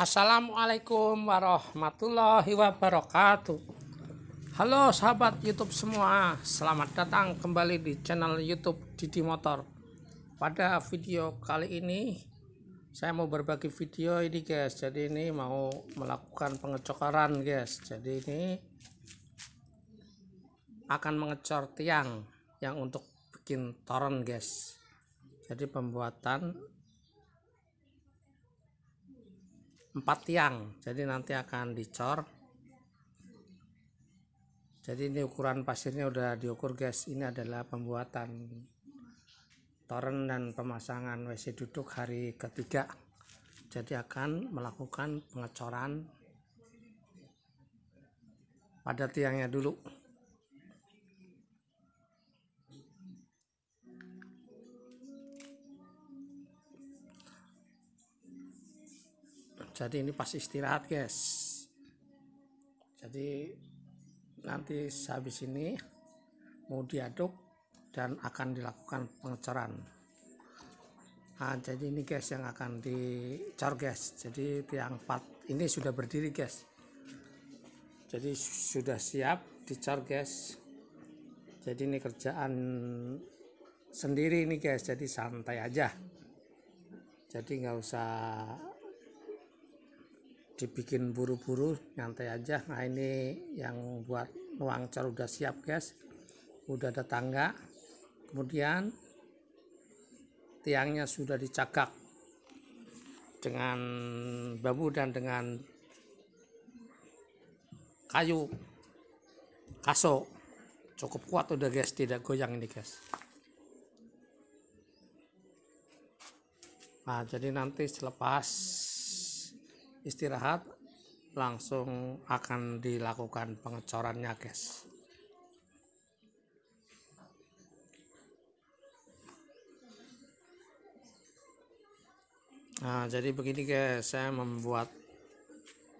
Assalamualaikum warahmatullahi wabarakatuh Halo sahabat YouTube semua Selamat datang kembali di channel YouTube Didi Motor Pada video kali ini Saya mau berbagi video ini guys Jadi ini mau melakukan pengecoran guys Jadi ini Akan mengecor tiang Yang untuk bikin toren guys Jadi pembuatan empat tiang jadi nanti akan dicor jadi ini ukuran pasirnya udah diukur guys ini adalah pembuatan toren dan pemasangan WC duduk hari ketiga jadi akan melakukan pengecoran pada tiangnya dulu jadi ini pas istirahat guys jadi nanti habis ini mau diaduk dan akan dilakukan pengecoran nah, jadi ini guys yang akan dicor guys jadi tiang part ini sudah berdiri guys jadi sudah siap dicor guys jadi ini kerjaan sendiri ini guys jadi santai aja jadi nggak usah dibikin buru-buru nyantai aja nah ini yang buat cor udah siap guys udah ada tangga kemudian tiangnya sudah dicakak dengan bambu dan dengan kayu kaso cukup kuat udah guys tidak goyang ini guys nah jadi nanti selepas istirahat langsung akan dilakukan pengecorannya guys nah jadi begini guys saya membuat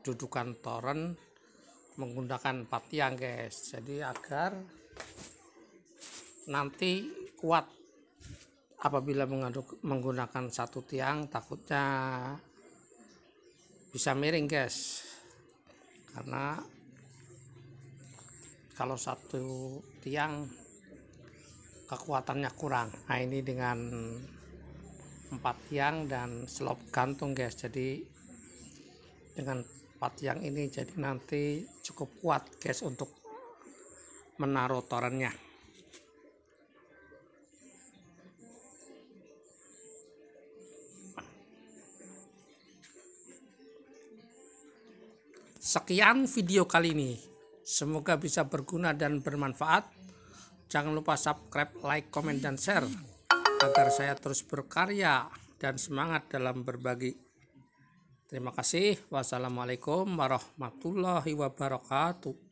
dudukan toren menggunakan empat tiang guys jadi agar nanti kuat apabila menggunakan satu tiang takutnya bisa miring guys karena kalau satu tiang kekuatannya kurang nah ini dengan empat tiang dan slop gantung guys jadi dengan empat tiang ini jadi nanti cukup kuat guys untuk menaruh torennya Sekian video kali ini. Semoga bisa berguna dan bermanfaat. Jangan lupa subscribe, like, komen, dan share agar saya terus berkarya dan semangat dalam berbagi. Terima kasih. Wassalamualaikum warahmatullahi wabarakatuh.